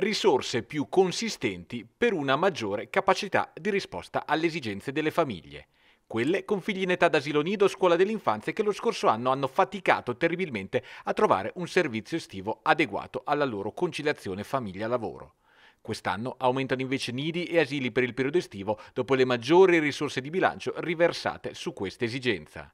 risorse più consistenti per una maggiore capacità di risposta alle esigenze delle famiglie, quelle con figli in età d'asilo nido o scuola dell'infanzia che lo scorso anno hanno faticato terribilmente a trovare un servizio estivo adeguato alla loro conciliazione famiglia-lavoro. Quest'anno aumentano invece nidi e asili per il periodo estivo dopo le maggiori risorse di bilancio riversate su questa esigenza.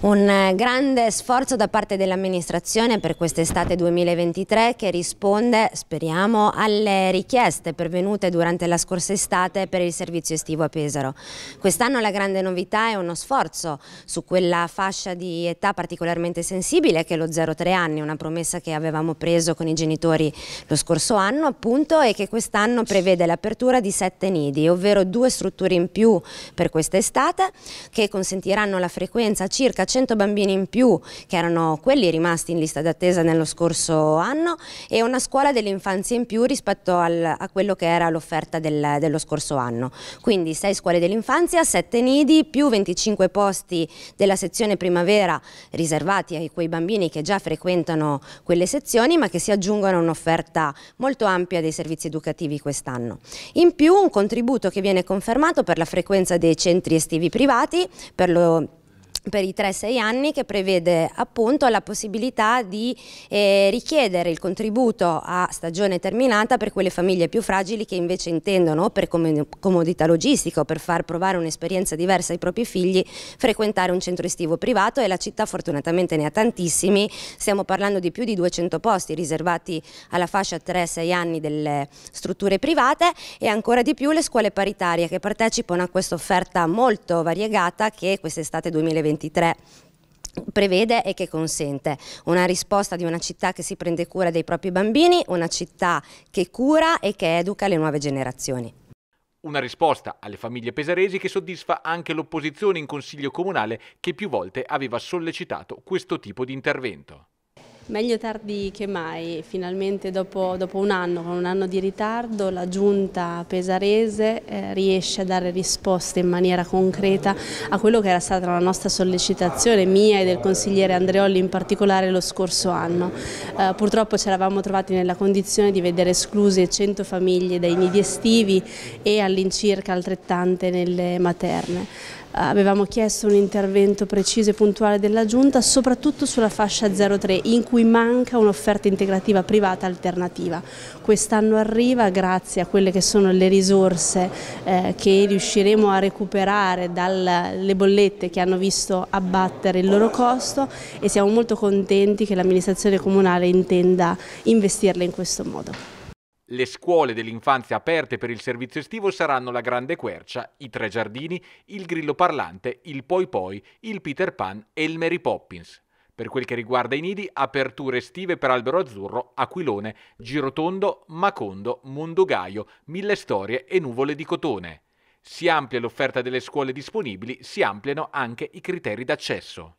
Un eh, grande sforzo da parte dell'amministrazione per quest'estate 2023 che risponde, speriamo, alle richieste pervenute durante la scorsa estate per il servizio estivo a Pesaro. Quest'anno la grande novità è uno sforzo su quella fascia di età particolarmente sensibile che è lo 0-3 anni, una promessa che avevamo preso con i genitori lo scorso anno appunto e che quest'anno prevede l'apertura di sette nidi, ovvero due strutture in più per quest'estate che consentiranno la frequenza circa 100 bambini in più che erano quelli rimasti in lista d'attesa nello scorso anno e una scuola dell'infanzia in più rispetto al, a quello che era l'offerta del, dello scorso anno. Quindi 6 scuole dell'infanzia, 7 nidi più 25 posti della sezione primavera riservati a quei bambini che già frequentano quelle sezioni ma che si aggiungono a un'offerta molto ampia dei servizi educativi quest'anno. In più un contributo che viene confermato per la frequenza dei centri estivi privati, per lo per i 3-6 anni che prevede appunto la possibilità di eh, richiedere il contributo a stagione terminata per quelle famiglie più fragili che invece intendono per comodità logistica o per far provare un'esperienza diversa ai propri figli frequentare un centro estivo privato e la città fortunatamente ne ha tantissimi, stiamo parlando di più di 200 posti riservati alla fascia 3-6 anni delle strutture private e ancora di più le scuole paritarie che partecipano a questa offerta molto variegata che quest'estate 2020 2023 prevede e che consente una risposta di una città che si prende cura dei propri bambini, una città che cura e che educa le nuove generazioni. Una risposta alle famiglie pesaresi che soddisfa anche l'opposizione in Consiglio Comunale che più volte aveva sollecitato questo tipo di intervento. Meglio tardi che mai, finalmente dopo, dopo, un anno, con un anno di ritardo, la giunta pesarese eh, riesce a dare risposte in maniera concreta a quello che era stata la nostra sollecitazione, mia e del consigliere Andreolli in particolare lo scorso anno. Eh, purtroppo ci eravamo trovati nella condizione di vedere escluse 100 famiglie dai nidi estivi e all'incirca altrettante nelle materne. Eh, avevamo chiesto un intervento preciso e puntuale della Giunta, soprattutto sulla fascia 03 in cui manca un'offerta integrativa privata alternativa. Quest'anno arriva grazie a quelle che sono le risorse eh, che riusciremo a recuperare dalle bollette che hanno visto abbattere il loro costo e siamo molto contenti che l'amministrazione comunale intenda investirle in questo modo. Le scuole dell'infanzia aperte per il servizio estivo saranno la Grande Quercia, i Tre Giardini, il Grillo Parlante, il Poi Poi, il Peter Pan e il Mary Poppins. Per quel che riguarda i nidi, aperture estive per Albero Azzurro, Aquilone, Girotondo, Macondo, Mondogaio, Mille Storie e Nuvole di Cotone. Si amplia l'offerta delle scuole disponibili, si ampliano anche i criteri d'accesso.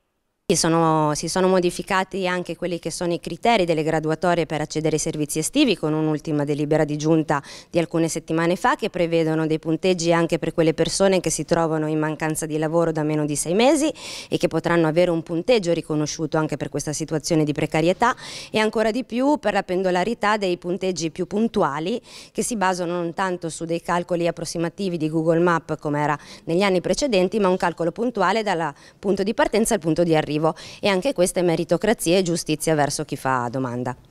Sono, si sono modificati anche quelli che sono i criteri delle graduatorie per accedere ai servizi estivi con un'ultima delibera di giunta di alcune settimane fa che prevedono dei punteggi anche per quelle persone che si trovano in mancanza di lavoro da meno di sei mesi e che potranno avere un punteggio riconosciuto anche per questa situazione di precarietà e ancora di più per la pendolarità dei punteggi più puntuali che si basano non tanto su dei calcoli approssimativi di Google Map come era negli anni precedenti ma un calcolo puntuale dal punto di partenza al punto di arrivo arrivo e anche questa è meritocrazia e giustizia verso chi fa domanda.